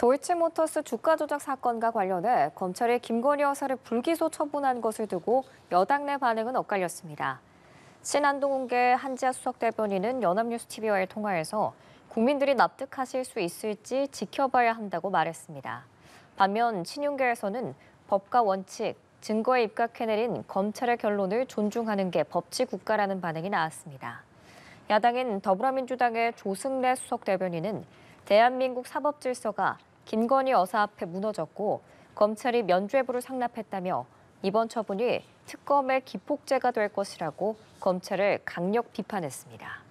도이치모터스 주가 조작 사건과 관련해 검찰이 김건희 여사를 불기소 처분한 것을 두고 여당 내 반응은 엇갈렸습니다. 신한동 훈계 한지아 수석 대변인은 연합뉴스 TV와의 통화에서 국민들이 납득하실 수 있을지 지켜봐야 한다고 말했습니다. 반면 친윤계에서는 법과 원칙, 증거에 입각해내린 검찰의 결론을 존중하는 게 법치국가라는 반응이 나왔습니다. 야당인 더불어민주당의 조승래 수석 대변인은 대한민국 사법 질서가 김건희 여사 앞에 무너졌고 검찰이 면죄부를 상납했다며 이번 처분이 특검의 기폭제가 될 것이라고 검찰을 강력 비판했습니다.